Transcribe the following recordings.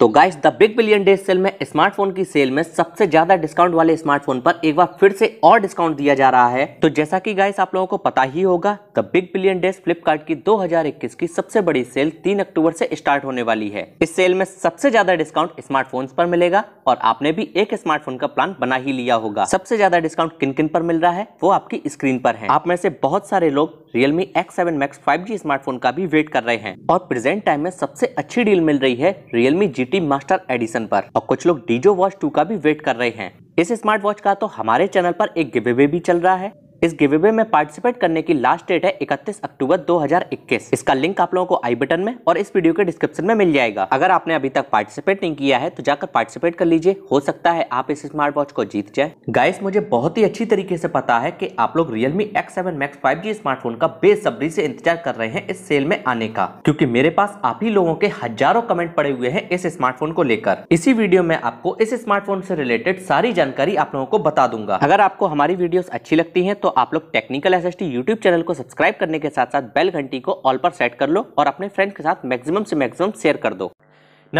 तो guys the big billion day sale में smartphone की सेल में सबसे ज्यादा डिस्काउंट वाले स्मार्टफोन पर एक बार फिर से और डिस्काउंट दिया जा रहा है तो जैसा कि गाइस आप लोगों को पता ही होगा the big billion days Flipkart की 2021 की सबसे बड़ी सेल 3 अक्टूबर से स्टार्ट होने वाली है इस सेल में सबसे ज्यादा डिस्काउंट स्मार्टफोन पर मिलेगा और आपने भी एक स्मार्टफोन का प्लान बना ही लिया होगा सबसे ज्यादा डिस्काउंट किन किन पर मिल रहा है वो आपकी स्क्रीन पर है आप में से बहुत सारे लोग Realme X7 Max 5G smartphone का भी वेट कर रहे हैं और प्रेजेंट टाइम में सबसे अच्छी डील मिल रही है Realme GT मास्टर Edition पर और कुछ लोग डीजो वॉच 2 का भी वेट कर रहे हैं इस स्मार्ट वॉच का तो हमारे चैनल पर एक गिवे भी चल रहा है इस गिवेवे में पार्टिसिपेट करने की लास्ट डेट है 31 अक्टूबर 2021 इसका लिंक आप लोगों को आई बटन में और इस वीडियो के डिस्क्रिप्शन में मिल जाएगा अगर आपने अभी तक पार्टिसिपेट नहीं किया है तो जाकर पार्टिसिपेट कर लीजिए हो सकता है आप इस स्मार्ट वॉच को जीत जाए गाइस मुझे बहुत ही अच्छी तरीके से पता है की आप लोग Realme X seven Max five smartphone का बेसब्री से इंतजार कर रहे हैं इस सेल में आने का क्यूँकी मेरे पास आप ही लोगों के हजारों कमेंट पड़े हुए हैं इस स्मार्टफोन को लेकर इसी वीडियो में आपको इस स्मार्टफोन से रिलेटेड सारी जानकारी आप लोगों को बता दूंगा अगर आपको हमारी वीडियो अच्छी लगती है तो तो आप लोग technical S S YouTube channel को सब्सक्राइब करने के साथ साथ बेल घंटी को ऑल पर सेट कर लो और अपने फ्रेंड के साथ मैक्सिमम से मैक्सिमम शेयर कर दो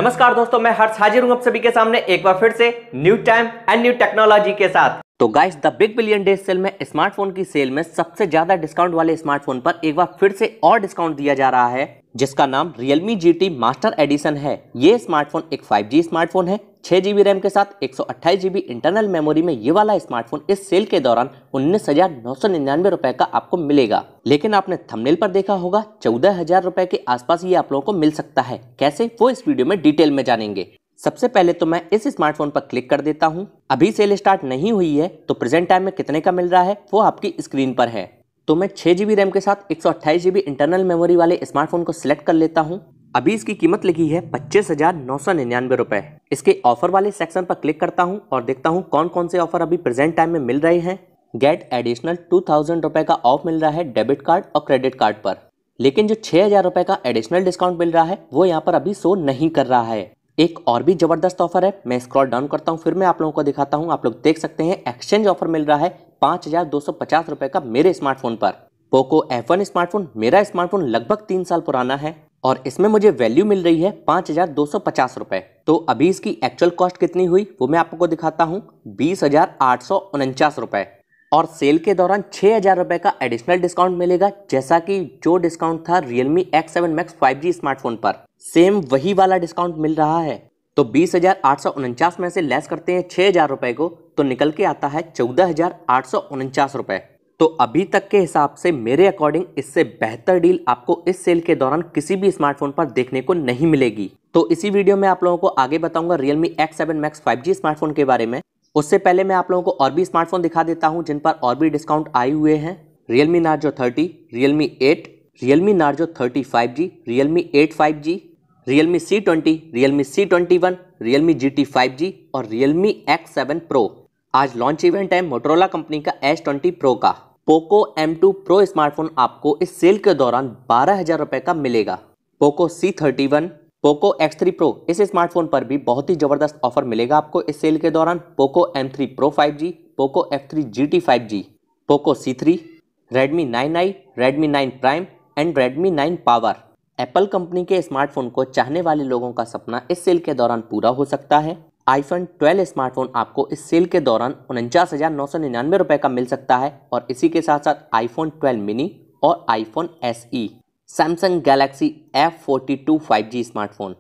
नमस्कार दोस्तों मैं हर्ष हाजिर हूं आप सभी के सामने एक बार फिर से new time and new technology के साथ तो guys the big billion day sale में स्मार्टफोन की सेल में सबसे ज्यादा डिस्काउंट वाले स्मार्टफोन पर एक बार फिर से और डिस्काउंट दिया जा रहा है जिसका नाम Realme GT मास्टर Edition है ये स्मार्टफोन एक 5G स्मार्टफोन है छह जीबी रैम के साथ एक जीबी इंटरनल मेमोरी में ये वाला स्मार्टफोन इस सेल के दौरान उन्नीस हजार नौ सौ निन्यानवे रूपए का आपको मिलेगा लेकिन आपने थंबनेल पर देखा होगा चौदह हजार रूपए के आसपास ये आप लोगों को मिल सकता है कैसे वो इस वीडियो में डिटेल में जानेंगे सबसे पहले तो मैं इस स्मार्टफोन पर क्लिक कर देता हूँ अभी सेल स्टार्ट नहीं हुई है तो प्रेजेंट टाइम में कितने का मिल रहा है वो आपकी स्क्रीन पर है तो मैं छह जीबी रैम के साथ एक सौ इंटरनल मेमोरी वाले स्मार्टफोन को सिलेक्ट कर लेता हूँ अभी इसकी कीमत लिखी है पच्चीस हजार नौ सौ निन्यानवे रुपए इसके ऑफर वाले सेक्शन पर क्लिक करता हूँ और देखता हूँ कौन कौन से ऑफर अभी प्रेजेंट टाइम में मिल रहे हैं गेट एडिशनल टू थाउजेंड रुपए का ऑफ मिल रहा है डेबिट कार्ड और क्रेडिट कार्ड पर लेकिन जो छह हजार रुपए का एडिशनल डिस्काउंट मिल रहा है वो यहाँ पर अभी शो नहीं कर रहा है एक और भी ज़बरदस्त ऑफर है मैं स्क्रॉल डाउन करता हूं फिर मैं आप लोगों को दिखाता हूं आप लोग देख सकते हैं एक्सचेंज ऑफर मिल रहा है पांच हज़ार दो सौ पचास रुपए का मेरे स्मार्टफोन पर पोको एफ वन स्मार्टफोन मेरा स्मार्टफोन लगभग तीन साल पुराना है और इसमें मुझे वैल्यू मिल रही है पांच हज़ार दो सौ पचास रुपए तो अभी इसकी एक्चुअल कॉस्ट कितनी हुई वो मैं आपको दिखाता हूँ बीस हज़ार आठ सौ उनचास रुपए और सेल के दौरान छः हज़ार रुपये का एडिशनल डिस्काउंट मिलेगा जैसा कि जो डिस्काउंट था seven Max five G smartphone पर सेम वही वाला डिस्काउंट मिल रहा है तो बीस हज़ार आठ सौ उनचास में से लेस करते हैं छः हज़ार रुपये को तो निकल के आता है चौदह हज़ार आठ सौ उनचास रुपये तो अभी तक के हिसाब से मेरे अकॉर्डिंग इससे बेहतर डील आपको इस सेल के दौरान किसी भी स्मार्टफोन पर देखने को नहीं मिलेगी तो इसी वीडियो में आप लोगों को आगे बताऊंगा Realme X7 Max 5G smartphone के बारे में उससे पहले मैं आप लोगों को और भी स्मार्टफोन दिखा देता हूँ जिन पर और भी डिस्काउंट आए हुए हैं Realme Narzo thirty Realme eight Realme Narzo thirty five G Realme eight five G Realme C twenty Realme C twenty one Realme G T five G और रियलमी एक्स सेवन प्रो आज launch event है Motorola company का S twenty Pro का Poco M two Pro smartphone आपको इस sale के दौरान बारह हजार रुपये का मिलेगा Poco C thirty one Poco X3 Pro इस स्मार्टफोन पर भी बहुत ही ज़बरदस्त ऑफर मिलेगा आपको इस सेल के दौरान Poco M3 Pro 5G, Poco F3 GT 5G, Poco C3, Redmi 9i, Redmi 9 Prime and Redmi 9 Power। Apple company के स्मार्टफोन को चाहने वाले लोगों का सपना इस सेल के दौरान पूरा हो सकता है iPhone 12 स्मार्टफोन आपको इस सेल के दौरान उनचास हज़ार नौ सौ निन्यानवे का मिल सकता है और इसी के साथ साथ आईफोन 12 मिनी और iPhone S Samsung Galaxy F forty two five G smartphone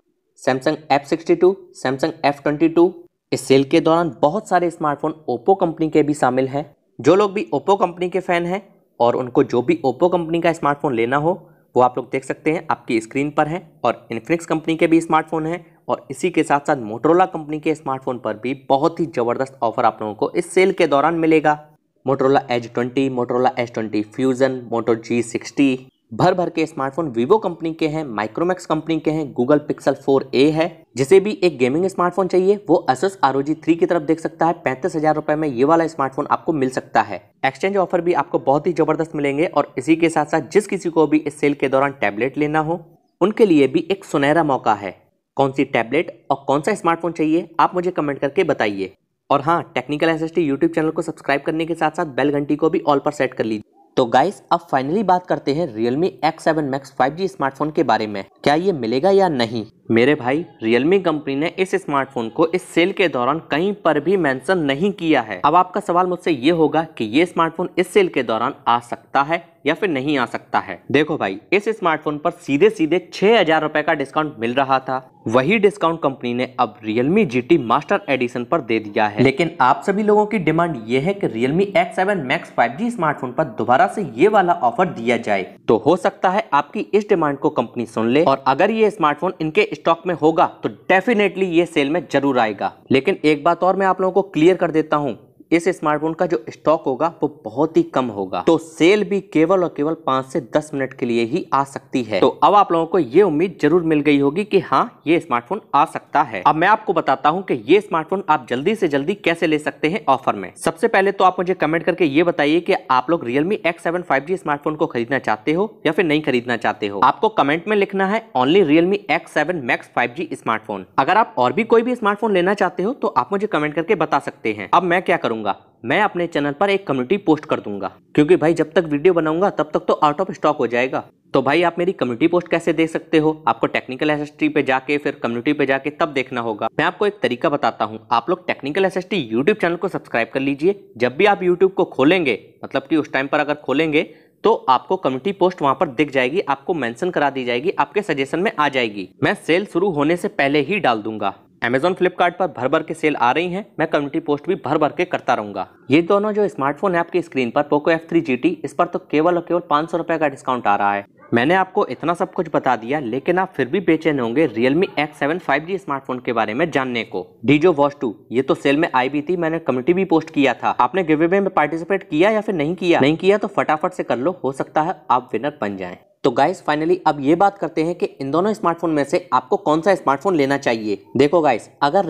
Samsung F sixty two Samsung F twenty two इस सेल के दौरान बहुत सारे स्मार्टफोन ओप्पो कंपनी के भी शामिल हैं जो लोग भी ओप्पो कंपनी के फ़ैन हैं और उनको जो भी ओप्पो कंपनी का स्मार्टफोन लेना हो वो आप लोग देख सकते हैं आपकी स्क्रीन पर है और इन्फिनिक्स कंपनी के भी स्मार्टफोन हैं और इसी के साथ साथ मोटरोला कंपनी के स्मार्टफोन पर भी बहुत ही ज़बरदस्त ऑफर आप लोगों को इस सेल के दौरान मिलेगा Motorola H twenty Motorola H twenty fusion Moto G sixty भर भर के स्मार्टफोन वीवो कंपनी के हैं माइक्रोमैक्स कंपनी के हैं गूगल पिक्सल 4a है जिसे भी एक गेमिंग स्मार्टफोन चाहिए वो असस आर थ्री की तरफ देख सकता है पैंतीस हजार रुपए में ये वाला स्मार्टफोन आपको मिल सकता है एक्सचेंज ऑफर भी आपको बहुत ही जबरदस्त मिलेंगे और इसी के साथ साथ जिस किसी को भी इस सेल के दौरान टैबलेट लेना हो उनके लिए भी एक सुनहरा मौका है कौन सी टैबलेट और कौन सा स्मार्टफोन चाहिए आप मुझे कमेंट करके बताइए और हाँ technical S S T YouTube channel को सब्सक्राइब करने के साथ साथ बेल घंटी को भी ऑल पर सेट कर लीजिए तो गाइस अब फाइनली बात करते हैं Realme X7 Max 5G smartphone के बारे में क्या ये मिलेगा या नहीं मेरे भाई रियलमी कंपनी ने इस स्मार्टफोन को इस सेल के दौरान कहीं पर भी मेंशन नहीं किया है अब आपका सवाल मुझसे ये होगा कि ये स्मार्टफोन इस सेल के दौरान आ सकता है या फिर नहीं आ सकता है देखो भाई इस स्मार्टफोन पर सीधे सीधे छह हजार रुपए का डिस्काउंट मिल रहा था वही डिस्काउंट कंपनी ने अब Realme GT मास्टर एडिशन पर दे दिया है लेकिन आप सभी लोगों की डिमांड ये है कि Realme X7 Max 5G smartphone पर दोबारा से ये वाला ऑफर दिया जाए तो हो सकता है आपकी इस डिमांड को कंपनी सुन ले और अगर ये स्मार्टफोन इनके स्टॉक में होगा तो डेफिनेटली ये सेल में जरूर आएगा लेकिन एक बात और मैं आप लोगों को क्लियर कर देता हूँ इस स्मार्टफोन का जो स्टॉक होगा वो बहुत ही कम होगा तो सेल भी केवल और केवल पांच से दस मिनट के लिए ही आ सकती है तो अब आप लोगों को ये उम्मीद जरूर मिल गई होगी कि हाँ ये स्मार्टफोन आ सकता है अब मैं आपको बताता हूँ कि ये स्मार्टफोन आप जल्दी से जल्दी कैसे ले सकते हैं ऑफर में सबसे पहले तो आप मुझे कमेंट करके ये बताइए की आप लोग रियलमी एक्स सेवन स्मार्टफोन को खरीदना चाहते हो या फिर नहीं खरीदना चाहते हो आपको कमेंट में लिखना है only Realme X seven Max five smartphone अगर आप और भी कोई भी स्मार्टफोन लेना चाहते हो तो आप मुझे कमेंट करके बता सकते हैं अब मैं क्या करूँ करूंगा मैं अपने चैनल पर एक कम्युनिटी पोस्ट कर दूंगा क्योंकि भाई जब तक वीडियो बनाऊंगा तब तक तो आउट ऑफ स्टॉक हो जाएगा तो भाई आप मेरी कम्युनिटी पोस्ट कैसे देख सकते हो आपको टेक्निकल एस पे जाके फिर कम्युनिटी पे जाके तब देखना होगा मैं आपको एक तरीका बताता हूँ आप लोग टेक्निकल एस एस चैनल को सब्सक्राइब कर लीजिए जब भी आप यूट्यूब को खोलेंगे मतलब कि उस टाइम पर अगर खोलेंगे तो आपको कम्युनिटी पोस्ट वहां पर दिख जाएगी आपको मेंशन करा दी जाएगी आपके सजेशन में आ जाएगी मैं सेल शुरू होने से पहले ही डाल दूंगा अमेजोन फ्लिपकार्ट पर भर भर के सेल आ रही हैं मैं कम्युनिटी पोस्ट भी भर भर के करता रहूंगा ये दोनों जो स्मार्टफोन है आपकी स्क्रीन पर Poco F three G T इस पर तो केवल और केवल पाँच सौ का डिस्काउंट आ रहा है मैंने आपको इतना सब कुछ बता दिया लेकिन आप फिर भी बेचैन होंगे सेवन फाइव जी स्मार्टफोन के बारे में जानने को डीजो वॉश टू ये तो सेल में आई भी थी मैंने कम्युनिटी भी पोस्ट किया था आपने गिवे में पार्टिसिपेट किया या फिर नहीं किया नहीं किया तो फटाफट से कर लो हो सकता है आप विनर बन जाएं तो गाइस फाइनली अब ये बात करते हैं कि इन दोनों स्मार्टफोन में से आपको कौन सा स्मार्टफोन लेना चाहिए देखो गाइस अगर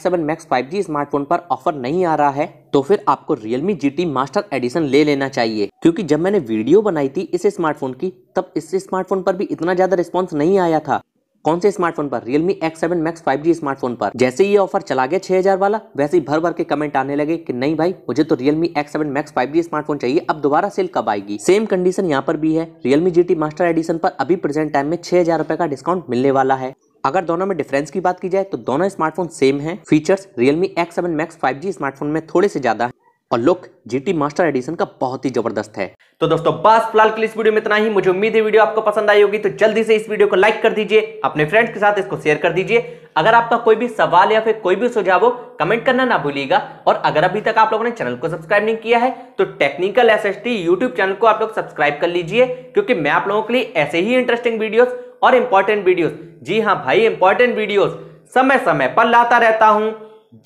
seven X7 five G smartphone पर ऑफर नहीं आ रहा है तो फिर आपको जी GT मास्टर एडिशन ले लेना चाहिए क्योंकि जब मैंने वीडियो बनाई थी इस स्मार्टफोन की तब इस स्मार्टफोन पर भी इतना ज्यादा रिस्पॉन्स नहीं आया था कौन से स्मार्टफोन पर Realme X seven Max five G smartphone पर जैसे ये ऑफर चला गया छह हजार वाला वैसे ही भर भर के कमेंट आने लगे कि नहीं भाई मुझे तो Realme X seven Max five G smartphone चाहिए अब दोबारा सेल कब आएगी सेम कंडीशन यहाँ पर भी है रियलमी जी मास्टर एडिशन पर अभी प्रेजेंट टाइम में छह हजार रुपए का डिस्काउंट मिलने वाला है अगर दोनों में डिफरेंस की बात की जाए तो दोनों स्मार्टफोन सेम है features Realme X seven Max five G smartphone में थोड़े से ज्यादा है और लुक जीटी मास्टर एडिशन का बहुत ही जबरदस्त है तो दोस्तों बस फिलहाल के लिए इस वीडियो में इतना ही मुझे उम्मीद है वीडियो आपको पसंद आई होगी तो जल्दी से इस वीडियो को लाइक कर दीजिए अपने फ्रेंड्स के साथ इसको शेयर कर दीजिए अगर आपका कोई भी सवाल या फिर कोई भी सुझाव हो कमेंट करना ना भूलिएगा और अगर अभी तक आप लोगों ने चैनल को सब्सक्राइब नहीं किया है तो टेक्निकल एस एस चैनल को आप लोग सब्सक्राइब कर लीजिए क्योंकि मैं आप लोगों के लिए ऐसे ही इंटरेस्टिंग वीडियोस और इंपॉर्टेंट वीडियोस जी हाँ भाई इंपॉर्टेंट वीडियोज समय समय पर लाता रहता हूं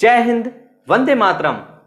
जय हिंद वंदे मातरम